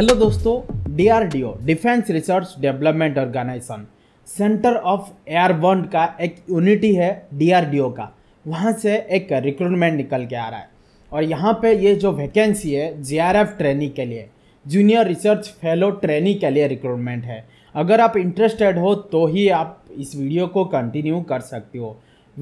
hello दोस्तों DRDO defence research development organisation centre of airborne का एक यूनिटी है डीआरडीओ का वहाँ से एक रिक्रूटमेंट निकल के आ रहा है और यहाँ पे ये जो वैकेंसी है जीआरएफ ट्रेनी के लिए जूनियर रिसर्च फेलो ट्रेनी के लिए रिक्रूटमेंट है अगर आप इंटरेस्टेड हो तो ही आप इस वीडियो को कंटिन्यू कर सकते हो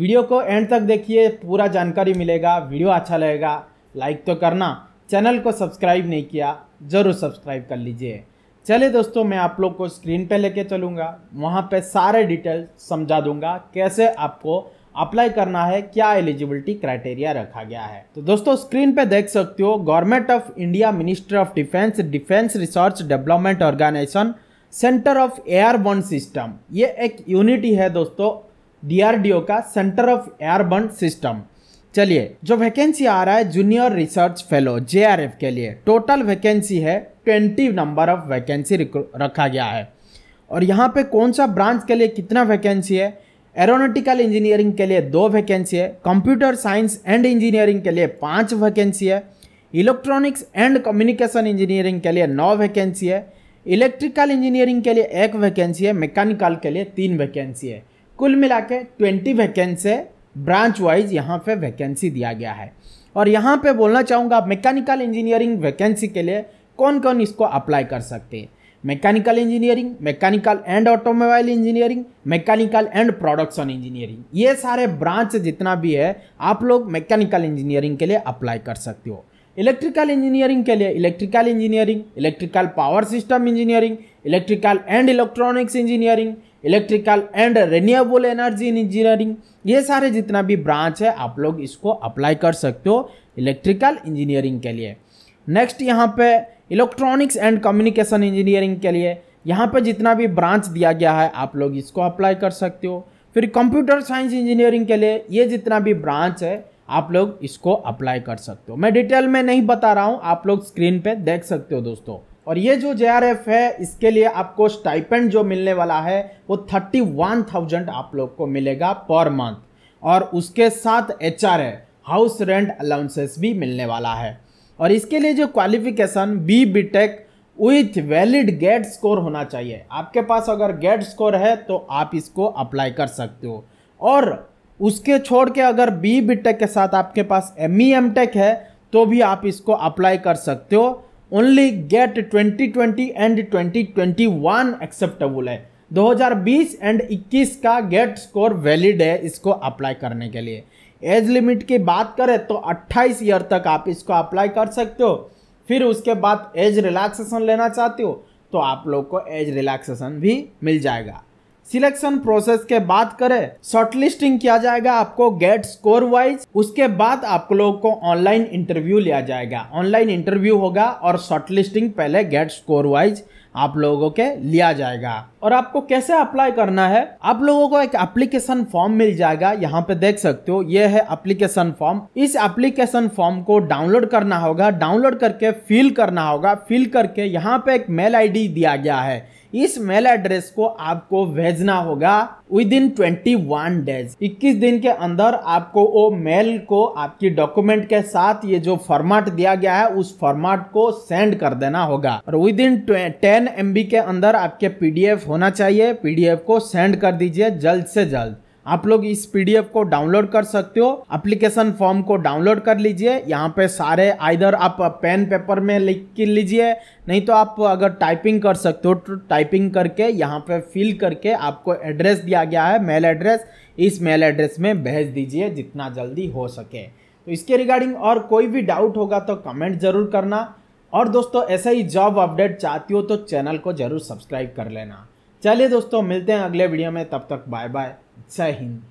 वीडियो को एंड तक देखिए पूरा जानकारी मिलेगा वीडियो अच्छा लगेगा लाइक तो करना चैनल को सब्सक्राइब नहीं किया ज़रूर सब्सक्राइब कर लीजिए चलिए दोस्तों मैं आप लोग को स्क्रीन पे लेके चलूँगा वहाँ पे सारे डिटेल्स समझा दूंगा कैसे आपको अप्लाई करना है क्या एलिजिबिलिटी क्राइटेरिया रखा गया है तो दोस्तों स्क्रीन पे देख सकते हो government of India minister of defence defence research development organisation centre of air system ये एक यूनिटी है दोस्तों डी का सेंटर ऑफ एयर सिस्टम चलिए जो वैकेंसी आ रहा है जूनियर रिसर्च फेलो जे के लिए टोटल वैकेंसी है ट्वेंटी नंबर ऑफ वैकेंसी रखा गया है और यहाँ पे कौन सा ब्रांच के लिए कितना वैकेंसी है एरोनोटिकल इंजीनियरिंग के लिए दो वैकेंसी है कंप्यूटर साइंस एंड इंजीनियरिंग के लिए पाँच वैकेंसी है इलेक्ट्रॉनिक्स एंड कम्युनिकेशन इंजीनियरिंग के लिए नौ वैकेंसी है इलेक्ट्रिकल इंजीनियरिंग के लिए एक वैकेंसी है मैकेनिकल के लिए तीन वैकेंसी है कुल मिला के ट्वेंटी वैकेंसी ब्रांच वाइज यहाँ पे वैकेंसी दिया गया है और यहाँ पे बोलना चाहूँगा मैकेनिकल इंजीनियरिंग वैकेंसी के लिए कौन कौन इसको अप्लाई कर सकते हैं mechanical engineering mechanical and automobile engineering mechanical and production engineering ये सारे ब्रांच जितना भी है आप लोग मैकेनिकल इंजीनियरिंग के लिए अप्लाई कर सकते हो इलेक्ट्रिकल इंजीनियरिंग के लिए electrical engineering electrical power system engineering electrical and electronics engineering electrical and renewable energy engineering ये सारे जितना भी ब्रांच है आप लोग इसको अप्लाई कर सकते हो इलेक्ट्रिकल इंजीनियरिंग के लिए नेक्स्ट यहाँ पे इलेक्ट्रॉनिक्स एंड कम्युनिकेशन इंजीनियरिंग के लिए यहाँ पे जितना भी ब्रांच दिया गया है आप लोग इसको अप्लाई कर सकते हो फिर कंप्यूटर साइंस इंजीनियरिंग के लिए ये जितना भी ब्रांच है आप लोग इसको अप्लाई कर सकते हो मैं डिटेल में नहीं बता रहा हूँ आप लोग स्क्रीन पे देख सकते हो दोस्तों और ये जो जे है इसके लिए आपको स्टाइपेंड जो मिलने वाला है वो थर्टी वन थाउजेंड आप लोग को मिलेगा पर मंथ और उसके साथ एच है हाउस रेंट अलाउंसेस भी मिलने वाला है और इसके लिए जो qualification B B tech with valid GATE score होना चाहिए आपके पास अगर गेट स्कोर है तो आप इसको अप्लाई कर सकते हो और उसके छोड़ के अगर बी बी टेक के साथ आपके पास एम ई एम टेक है तो भी आप इसको अप्लाई कर सकते हो ओनली गेट 2020 एंड 2021 एक्सेप्टेबल है 2020 एंड 21 का गेट स्कोर वैलिड है इसको अप्लाई करने के लिए एज लिमिट की बात करें तो 28 ईयर तक आप इसको अप्लाई कर सकते हो फिर उसके बाद एज रिलैक्सेशन लेना चाहते हो तो आप लोग को एज रिलैक्सेशन भी मिल जाएगा सिलेक्शन प्रोसेस के बाद करें शॉर्टलिस्टिंग किया जाएगा आपको गेट स्कोर वाइज उसके बाद आप लोग को ऑनलाइन इंटरव्यू लिया जाएगा ऑनलाइन इंटरव्यू होगा और शॉर्टलिस्टिंग पहले गेट स्कोर वाइज आप लोगों के लिया जाएगा और आपको कैसे अप्लाई करना है आप लोगों को एक एप्लीकेशन फॉर्म मिल जाएगा यहाँ पे देख सकते हो ये है एप्लीकेशन फॉर्म इस एप्लीकेशन फॉर्म को डाउनलोड करना होगा डाउनलोड करके फिल करना होगा फिल करके यहाँ पे एक मेल आईडी दिया गया है इस मेल एड्रेस को आपको भेजना होगा within twenty one days इक्कीस दिन के अंदर आपको वो मेल को आपकी डॉक्यूमेंट के साथ ये जो फॉर्मेट दिया गया है उस फॉर्मेट को सेंड कर देना होगा और विद इन टेन एम के अंदर आपके पीडीएफ होना चाहिए पीडीएफ को सेंड कर दीजिए जल्द से जल्द आप लोग इस पीडीएफ को डाउनलोड कर सकते हो एप्लीकेशन फॉर्म को डाउनलोड कर लीजिए यहाँ पे सारे आइधर आप पेन पेपर में लिख के लीजिए नहीं तो आप अगर टाइपिंग कर सकते हो तो टाइपिंग करके यहाँ पे फिल करके आपको एड्रेस दिया गया है मेल एड्रेस इस मेल एड्रेस में भेज दीजिए जितना जल्दी हो सके तो इसके रिगार्डिंग और कोई भी डाउट होगा तो कमेंट ज़रूर करना और दोस्तों ऐसा ही जॉब अपडेट चाहती हो तो चैनल को ज़रूर सब्सक्राइब कर लेना चलिए दोस्तों मिलते हैं अगले वीडियो में तब तक बाय बाय जय हिंद